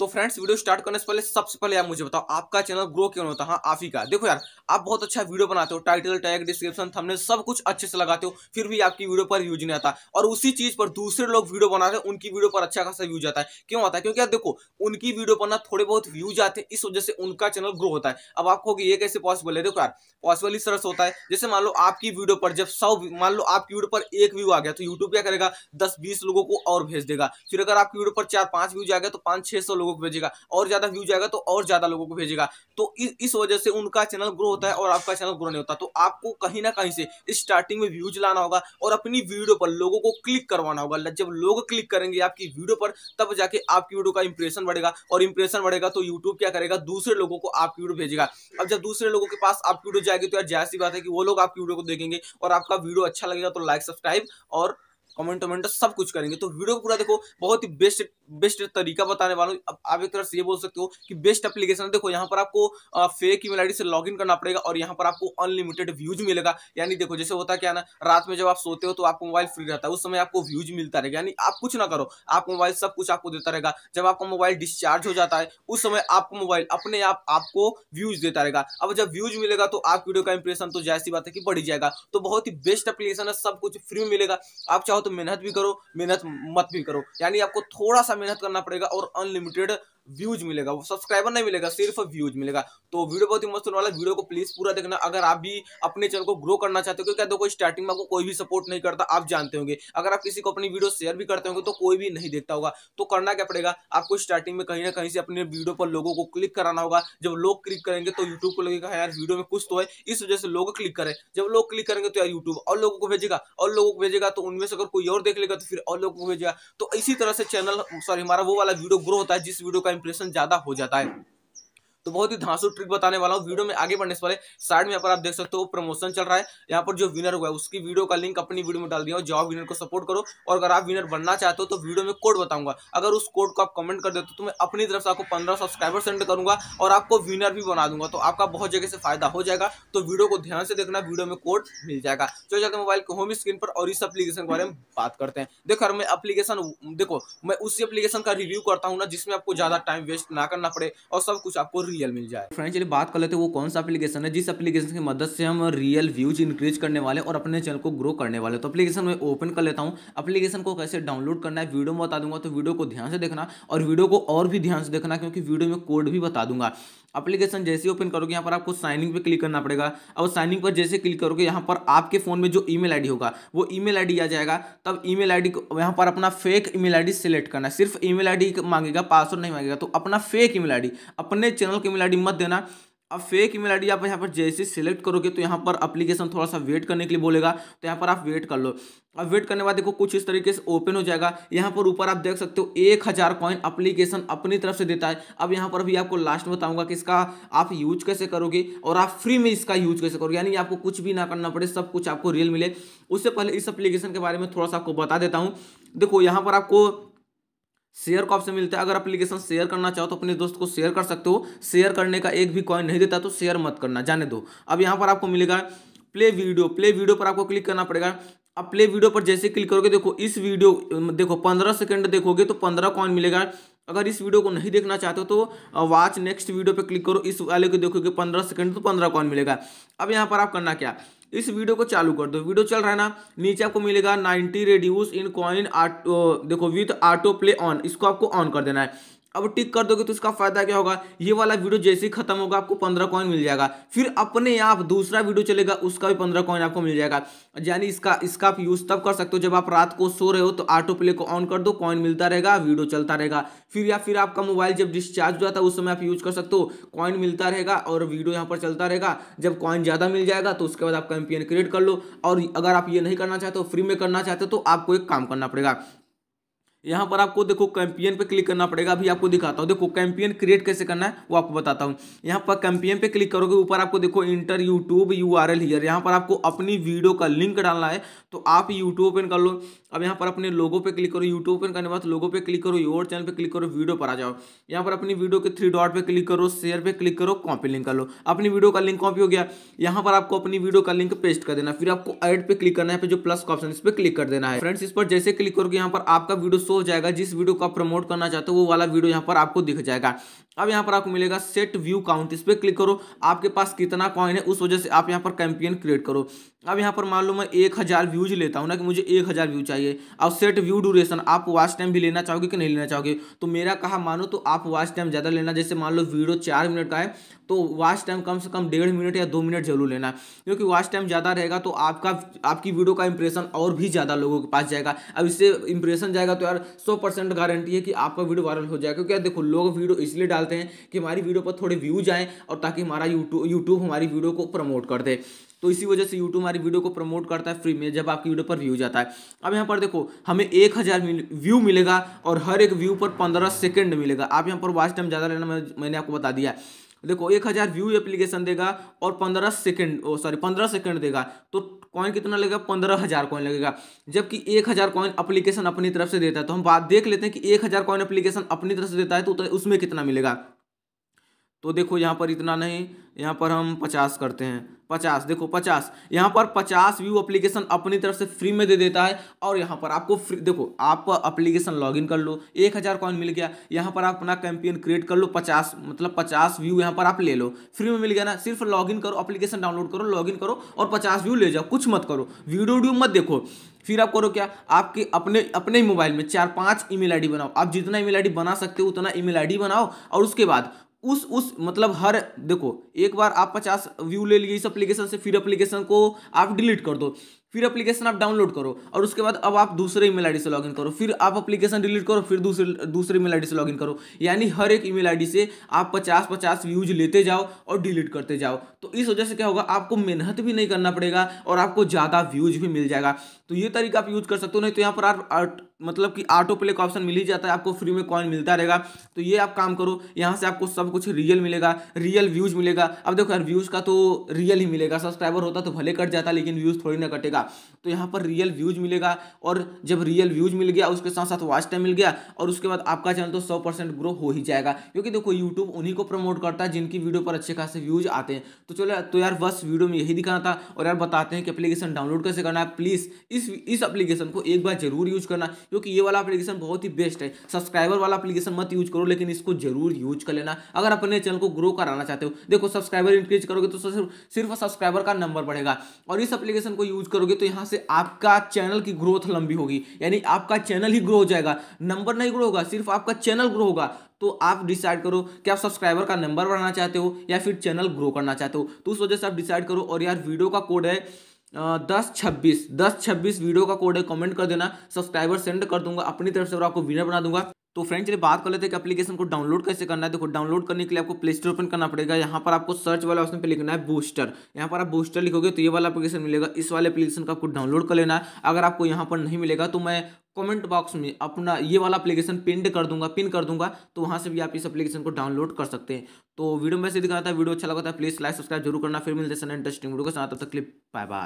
तो friends video start करने से पहले सबसे पहले आप मुझे बताओ आपका चैनल ग्रो क्यों होता है हाँ, आप ही का देखो यार आप बहुत अच्छा वीडियो बनाते हो टाइटल टैग डिस्क्रिप्शन थंबनेल सब कुछ अच्छे से लगाते हो फिर भी आपकी वीडियो पर व्यूज नहीं आता और उसी चीज पर दूसरे लोग वीडियो बनाते हैं उनकी वीडियो पर अच्छा खासा व्यूज आता है क्यों आता है क्योंकि यार देखो उनकी वीडियो पर ना थोड़े बहुत व्यूज आते हैं इस वजह से उनका चैनल ग्रो होता है अब आपको ये कैसे पॉसिबल है देखो यार पॉसिबल इस तरह से होता है जैसे मान लो आपकी वीडियो पर जब सौ मान लो आपकी वीडियो पर एक व्यू आ गया तो यूट्यूब क्या करेगा दस बीस लोगों को और भेज देगा फिर अगर आपकी वीडियो पर चार पांच व्यूज आ गया तो पांच छह लोगों लोगों को भेजेगा और ज़्यादा व्यूज आएगा तो और ज़्यादा लोगों को भेजेगा तो इस, इस वजह से उनका चैनल ग्रो होता है और आपका चैनल ग्रो नहीं होता तो आपको कहीं ना कहीं से स्टार्टिंग में व्यूज लाना होगा और अपनी वीडियो पर लोगों को क्लिक करवाना होगा जब लोग क्लिक करेंगे आपकी वीडियो पर तब जाके आपकी वीडियो का इंप्रेशन बढ़ेगा और इंप्रेशन बढ़ेगा तो यूट्यूब क्या करेगा दूसरे लोगों को आपकी वीडियो भेजेगा अब जब दूसरे लोगों के पास आपकी वीडियो जाएगी तो यार जैसी बात है कि वो लोग आपकी वीडियो को देखेंगे और आपका वीडियो अच्छा लगेगा तो लाइक सब्सक्राइब और कमेंट वमेंट तो सब कुछ करेंगे तो वीडियो को पूरा देखो बहुत ही बेस्ट बेस्ट तरीका बताने वाला हूँ अब आप एक तरह से ये बोल सकते हो कि बेस्ट एप्लीकेशन देखो यहाँ पर आपको फेक ईमेल आईडी से लॉगिन करना पड़ेगा और यहाँ पर आपको अनलिमिटेड व्यूज मिलेगा यानी देखो जैसे होता क्या ना रात में जब आप सोते हो तो आपको मोबाइल फ्री रहता है उस समय आपको व्यूज मिलता रहेगा यानी आप कुछ ना करो आप मोबाइल सब कुछ आपको देता रहेगा जब आपका मोबाइल डिस्चार्ज हो जाता है उस समय आपको मोबाइल अपने आप आपको व्यूज देता रहेगा अब जब व्यूज मिलेगा तो आप वीडियो का इंप्रेशन तो जैसी बात है कि बढ़ जाएगा तो बहुत ही बेस्ट एप्लीकेशन है सब कुछ फ्री मिलेगा आप चाहो चाहो तो मेहनत भी करो मेहनत मत भी करो यानी आपको थोड़ा सा मेहनत करना पड़ेगा और अनलिमिटेड व्यूज मिलेगा वो सब्सक्राइबर नहीं मिलेगा सिर्फ व्यूज मिलेगा तो वीडियो बहुत ही मस्त होने वाला वीडियो को प्लीज पूरा देखना अगर आप भी अपने चैनल को ग्रो करना चाहते हो क्योंकि देखो स्टार्टिंग में आपको कोई भी सपोर्ट नहीं करता आप जानते होंगे अगर आप किसी को अपनी वीडियो शेयर भी करते होंगे तो कोई भी नहीं देखता होगा तो करना क्या पड़ेगा आपको स्टार्टिंग में कहीं ना कहीं से अपने वीडियो पर लोगों को क्लिक कराना होगा जब लोग क्लिक करेंगे तो यूट्यूब को लगेगा यार वीडियो में कुछ तो है इस वजह से लोग क्लिक करें जब लोग क्लिक करेंगे तो यार यूट्यूब और लोगों को भेजेगा और लोगों को भेजेगा तो उनमें से अगर कोई और देख लेगा तो फिर और लोगों को भेजेगा तो इसी तरह से चैनल सॉरी हमारा वो वाला वीडियो ग्रो होता है जिस वीडियो का इंप्रेशन ज़्यादा हो जाता है तो बहुत ही धांसू ट्रिक बताने वाला हूँ वीडियो में आगे बढ़ने से पहले साइड में यहाँ पर आप देख सकते हो प्रमोशन चल रहा है यहाँ पर जो विनर हुआ है उसकी वीडियो का लिंक अपनी वीडियो में डाल दिया जाओ विनर को सपोर्ट करो और अगर आप विनर बनना चाहते हो तो वीडियो में कोड बताऊंगा अगर उस कोड को आप कमेंट कर देते हो तो मैं अपनी तरफ से आपको पंद्रह सब्सक्राइबर सेंड करूंगा और आपको विनर भी बना दूंगा तो आपका बहुत जगह से फायदा हो जाएगा तो वीडियो को ध्यान से देखना वीडियो में कोड मिल जाएगा जो जाकर मोबाइल के होम स्क्रीन पर और इस अपलीकेशन के बारे में बात करते हैं देखो मैं अपलीकेशन देखो मैं उसी अपलीकेशन का रिव्यू करता हूँ ना जिसमें आपको ज़्यादा टाइम वेस्ट ना करना पड़े और सब कुछ आपको रियल मिल जाए फ्रेंड चलिए बात कर लेते हैं वो कौन सा एप्लीकेशन है जिस एप्लीकेशन की मदद से हम रियल व्यूज इंक्रीज करने वाले और अपने चैनल को ग्रो करने वाले तो एप्लीकेशन में ओपन कर लेता हूँ एप्लीकेशन को कैसे डाउनलोड करना है वीडियो में बता दूंगा तो वीडियो को ध्यान से देखना और वीडियो को और भी ध्यान से देखना क्योंकि वीडियो में कोड भी बता दूंगा एप्लीकेशन जैसे ओपन करोगे यहाँ पर आपको साइनिंग पे क्लिक करना पड़ेगा अब साइनिंग पर जैसे क्लिक करोगे यहाँ पर आपके फ़ोन में जो ईमेल आईडी होगा वो ईमेल आईडी आ जाएगा तब ईमेल आईडी को यहाँ पर अपना फेक ईमेल आईडी सेलेक्ट करना सिर्फ ईमेल आईडी मांगेगा पासवर्ड नहीं मांगेगा तो अपना फेक ईमेल आईडी अपने चैनल की ईमेल आईडी मत देना अब फेक ईमेल आईडी आप यहाँ पर जैसे सिलेक्ट करोगे तो यहाँ पर एप्लीकेशन थोड़ा सा वेट करने के लिए बोलेगा तो यहाँ पर आप वेट कर लो अब वेट करने बाद देखो कुछ इस तरीके से ओपन हो जाएगा यहाँ पर ऊपर आप देख सकते हो एक हज़ार कॉइन अप्लीकेशन अपनी तरफ से देता है अब यहाँ पर भी आपको लास्ट में बताऊंगा कि इसका आप यूज कैसे करोगे और आप फ्री में इसका यूज कैसे करोगे यानी आपको कुछ भी ना करना पड़े सब कुछ आपको रियल मिले उससे पहले इस अप्लीकेशन के बारे में थोड़ा सा आपको बता देता हूँ देखो यहाँ पर आपको शेयर का ऑप्शन मिलता है अगर एप्लीकेशन शेयर करना चाहो तो अपने दोस्त को शेयर कर सकते हो शेयर करने का एक भी कॉइन नहीं देता तो शेयर मत करना जाने दो अब यहाँ पर आपको मिलेगा प्ले वीडियो प्ले वीडियो पर आपको क्लिक करना पड़ेगा अब प्ले वीडियो पर जैसे क्लिक करोगे देखो इस वीडियो देखो पंद्रह सेकेंड देखोगे तो पंद्रह कॉइन मिलेगा अगर इस वीडियो को नहीं देखना चाहते हो तो वॉच नेक्स्ट वीडियो पर क्लिक करो इस वाले को देखोगे पंद्रह सेकेंड तो पंद्रह कॉइन मिलेगा अब यहाँ पर आप करना क्या इस वीडियो को चालू कर दो वीडियो चल रहा है ना नीचे आपको मिलेगा नाइनटी रेड्यूस इन कॉइन देखो विथ ऑटो प्ले ऑन इसको आपको ऑन कर देना है अब टिक कर दोगे तो इसका फायदा क्या होगा ये वाला वीडियो जैसे ही खत्म होगा आपको पंद्रह कॉइन मिल जाएगा फिर अपने आप दूसरा वीडियो चलेगा उसका भी पंद्रह कॉइन आपको मिल जाएगा यानी इसका इसका आप यूज तब कर सकते हो जब आप रात को सो रहे हो तो ऑटो प्ले को ऑन कर दो कॉइन मिलता रहेगा वीडियो चलता रहेगा फिर या फिर आपका मोबाइल जब डिस्चार्ज हो जाता है उस समय आप यूज कर सकते हो कॉइन मिलता रहेगा और वीडियो यहाँ पर चलता रहेगा जब कॉइन ज़्यादा मिल जाएगा तो उसके बाद आप कैंपेन क्रिएट कर लो और अगर आप ये नहीं करना चाहते हो फ्री में करना चाहते हो तो आपको एक काम करना पड़ेगा यहाँ पर आपको देखो कैंपियन पे क्लिक करना पड़ेगा अभी आपको दिखाता हूँ देखो कैंपियन क्रिएट कैसे करना है वो आपको बताता हूँ यहाँ पर कैंपियन पे क्लिक करोगे ऊपर आपको देखो enter YouTube U R L here यहाँ पर आपको अपनी वीडियो का लिंक डालना है तो आप यूट्यूब ओपन कर लो अब यहाँ पर अपने लोगों पे क्लिक करो यूट्यूब ओपन करने के बाद लोगों पे क्लिक करो योर चैनल पे क्लिक करो वीडियो पर आ जाओ यहाँ पर अपनी वीडियो के थ्री डॉट पर क्लिक करो शेयर पे क्लिक करो कॉपी लिंक कर लो अपनी वीडियो का लिंक कॉपी हो गया यहाँ पर आपको अपनी वीडियो का लिंक पेस्ट कर देना फिर आपको एड पे क्लिक करना है जो प्लस ऑप्शन इस पर क्लिक कर देना है फ्रेंड्स इस पर जैसे क्लिक करोगे यहाँ पर आपका वीडियो शो हो जाएगा जिस वीडियो को आप प्रमोट करना चाहते हो वो वाला वीडियो यहाँ पर आपको दिख जाएगा अब यहाँ पर आपको मिलेगा सेट व्यू काउंट इस पर क्लिक करो आपके पास कितना कॉइन है उस वजह से आप यहाँ पर कैंपियन क्रिएट करो अब यहाँ पर मान लो मैं एक हज़ार व्यूज लेता हूँ ना कि मुझे एक हज़ार व्यू चाहिए अब सेट व्यू ड्यूरेशन आप वॉच टाइम भी लेना चाहोगे कि नहीं लेना चाहोगे तो मेरा कहा मानो तो आप वॉच टाइम ज़्यादा लेना जैसे मान लो वीडियो चार मिनट का है तो वॉच टाइम कम से कम डेढ़ मिनट या दो मिनट जरूर लेना क्योंकि वॉच टाइम ज़्यादा रहेगा तो आपका आपकी वीडियो का इंप्रेशन और भी ज़्यादा लोगों के पास जाएगा अब इससे इंप्रेशन जाएगा तो यार पर सौ परसेंट गारंटी है कि आपका वीडियो वायरल हो जाएगा क्योंकि देखो लोग वीडियो इसलिए डालते हैं कि हमारी वीडियो पर थोड़े व्यूज आएँ और ताकि हमारा यूट्यूब यूट्यूब हमारी वीडियो को प्रमोट कर दे तो इसी वजह से YouTube हमारी वीडियो को प्रमोट करता है फ्री में जब आपकी वीडियो पर व्यू जाता है अब यहाँ पर देखो हमें एक हज़ार मिल, व्यू मिलेगा और हर एक व्यू पर पंद्रह सेकंड मिलेगा आप यहाँ पर वाच टाइम ज़्यादा लेना मैं, मैंने आपको बता दिया है देखो एक हज़ार व्यू एप्लीकेशन देगा और पंद्रह सेकेंड ओ सॉरी पंद्रह सेकेंड देगा तो कॉइन कितना लगेगा पंद्रह हज़ार कॉइन लगेगा जबकि एक हज़ार कॉइन अप्लीकेशन अपनी तरफ से देता है तो हम बात देख लेते हैं कि एक हज़ार कॉइन अप्लीकेशन अपनी तरफ से देता है तो उसमें कितना मिलेगा तो देखो यहाँ पर इतना नहीं यहाँ पर हम पचास करते हैं पचास देखो पचास यहाँ पर पचास व्यू एप्लीकेशन अपनी तरफ से फ्री में दे देता है और यहाँ पर आपको फ्री देखो आप एप्लीकेशन लॉगिन कर लो एक हज़ार कॉइन मिल गया यहाँ पर आप अपना कैंपेन क्रिएट कर लो पचास मतलब पचास व्यू यहाँ पर आप ले लो फ्री में मिल गया ना सिर्फ लॉगिन करो अप्लीकेशन डाउनलोड करो लॉगिन करो और पचास व्यू ले जाओ कुछ मत करो वीडियो वीडियो मत देखो फिर आप करो क्या आपके अपने अपने मोबाइल में चार पाँच ई मेल बनाओ आप जितना ई मेल बना सकते हो उतना ई मेल बनाओ और उसके बाद उस उस मतलब हर देखो एक बार आप पचास व्यू ले लिए इस एप्लीकेशन से फिर एप्लीकेशन को आप डिलीट कर दो फिर एप्लीकेशन आप डाउनलोड करो और उसके बाद अब आप दूसरे ईमेल आईडी से लॉगिन करो फिर आप एप्लीकेशन डिलीट करो फिर दूसरे दूसरे ईमेल आईडी से लॉगिन करो यानी हर एक ईमेल आईडी से आप 50 50 व्यूज लेते जाओ और डिलीट करते जाओ तो इस वजह से क्या होगा आपको मेहनत भी नहीं करना पड़ेगा और आपको ज़्यादा व्यूज भी मिल जाएगा तो ये तरीका आप यूज कर सकते हो नहीं तो यहाँ पर आप मतलब कि ऑटो प्ले का ऑप्शन मिल ही जाता है आपको फ्री में कॉइन मिलता रहेगा तो ये आप काम करो यहाँ से आपको सब कुछ रियल मिलेगा रियल व्यूज मिलेगा अब देखो यार व्यूज का तो रियल ही मिलेगा सब्सक्राइबर होता तो भले कट जाता लेकिन व्यूज थोड़ी ना कटेगा मिलेगा तो यहाँ पर रियल व्यूज मिलेगा और जब रियल व्यूज मिल गया उसके साथ साथ वॉच टाइम मिल गया और उसके बाद आपका चैनल तो सौ परसेंट ग्रो हो ही जाएगा क्योंकि देखो यूट्यूब उन्हीं को प्रमोट करता है जिनकी वीडियो पर अच्छे खासे व्यूज आते हैं तो चलो तो यार बस वीडियो में यही दिखाना था और यार बताते हैं कि अपलीकेशन डाउनलोड कैसे करना है प्लीज़ इस इस एप्लीकेशन को एक बार जरूर यूज करना क्योंकि ये वाला अपलीकेशन बहुत ही बेस्ट है सब्सक्राइबर वाला अपलीकेशन मत यूज करो लेकिन इसको जरूर यूज कर लेना अगर अपने चैनल को ग्रो कराना चाहते हो देखो सब्सक्राइबर इंक्रीज करोगे तो सिर्फ सब्सक्राइबर का नंबर बढ़ेगा और इस अपलीकेशन को यूज करोगे करोगे तो यहाँ से आपका चैनल की ग्रोथ लंबी होगी यानी आपका चैनल ही ग्रो हो जाएगा नंबर नहीं ग्रो होगा सिर्फ आपका चैनल ग्रो होगा तो आप डिसाइड करो कि आप सब्सक्राइबर का नंबर बढ़ाना चाहते हो या फिर चैनल ग्रो करना चाहते हो तो उस वजह से आप डिसाइड करो और यार वीडियो का कोड है दस छब्बीस दस छब्बीस वीडियो का कोड है कमेंट कर देना सब्सक्राइबर सेंड कर दूंगा अपनी तरफ से और आपको विनर बना दूंगा तो फ्रेंड चलिए बात कर लेते हैं कि एप्लीकेशन को डाउनलोड कैसे करना है देखो डाउनलोड करने के लिए आपको प्ले स्टोर ओपन करना पड़ेगा यहाँ पर आपको सर्च वाला ऑप्शन पर लिखना है बूस्टर यहाँ पर आप बूस्टर लिखोगे तो ये वाला एप्लीकेशन मिलेगा इस वाले एप्लीकेशन का आपको डाउनलोड कर लेना है अगर आपको यहाँ पर नहीं मिलेगा तो मैं कमेंट बॉक्स में अपना ये वाला एप्लीकेशन पिंड कर दूंगा पिन कर दूंगा तो वहाँ से भी आप इस एप्लीकेशन को डाउनलोड कर सकते हैं तो वीडियो में से दिखाता है वीडियो अच्छा लगता है प्लीज़ लाइक सब्सक्राइब जरूर करना फिर मिलते हैं इंटरेस्टिंग वीडियो के साथ तब तक क्लिप बाय बाय